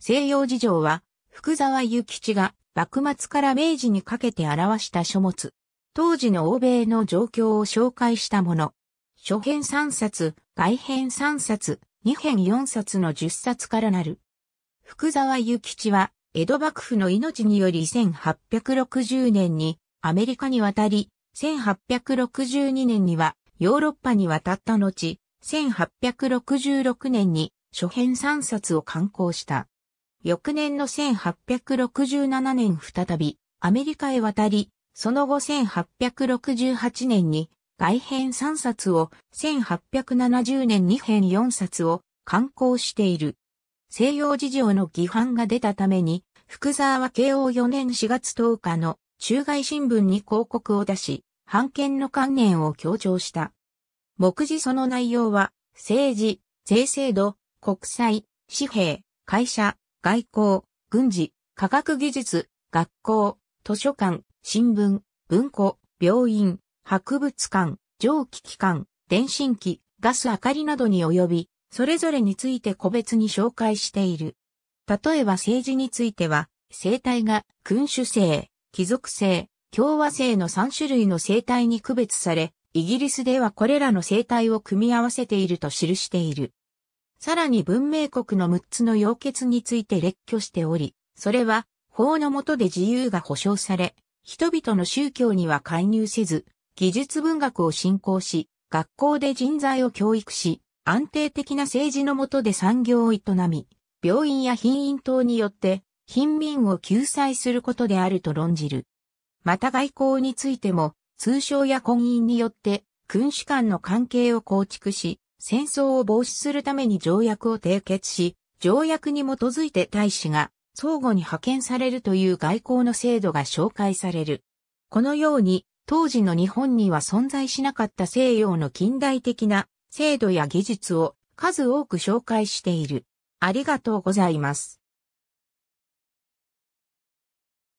西洋事情は、福沢諭吉が幕末から明治にかけて表した書物。当時の欧米の状況を紹介したもの。初編3冊、外編3冊、2編4冊の10冊からなる。福沢諭吉は、江戸幕府の命により1860年にアメリカに渡り、1862年にはヨーロッパに渡った後、1866年に初編3冊を刊行した。翌年の1867年再びアメリカへ渡り、その後1868年に外編3冊を、1870年2編4冊を刊行している。西洋事情の疑犯が出たために、福沢は慶応4年4月10日の中外新聞に広告を出し、判権の観念を強調した。目次その内容は、政治、税制度、国際、紙幣、会社、外交、軍事、科学技術、学校、図書館、新聞、文庫、病院、博物館、蒸気機関、電信機、ガス明かりなどに及び、それぞれについて個別に紹介している。例えば政治については、生体が君主制、貴族制、共和制の3種類の生体に区別され、イギリスではこれらの生体を組み合わせていると記している。さらに文明国の6つの要決について列挙しており、それは法の下で自由が保障され、人々の宗教には介入せず、技術文学を信仰し、学校で人材を教育し、安定的な政治の下で産業を営み、病院や貧院等によって、貧民を救済することであると論じる。また外交についても、通商や婚姻によって、君主間の関係を構築し、戦争を防止するために条約を締結し、条約に基づいて大使が相互に派遣されるという外交の制度が紹介される。このように、当時の日本には存在しなかった西洋の近代的な制度や技術を数多く紹介している。ありがとうございます。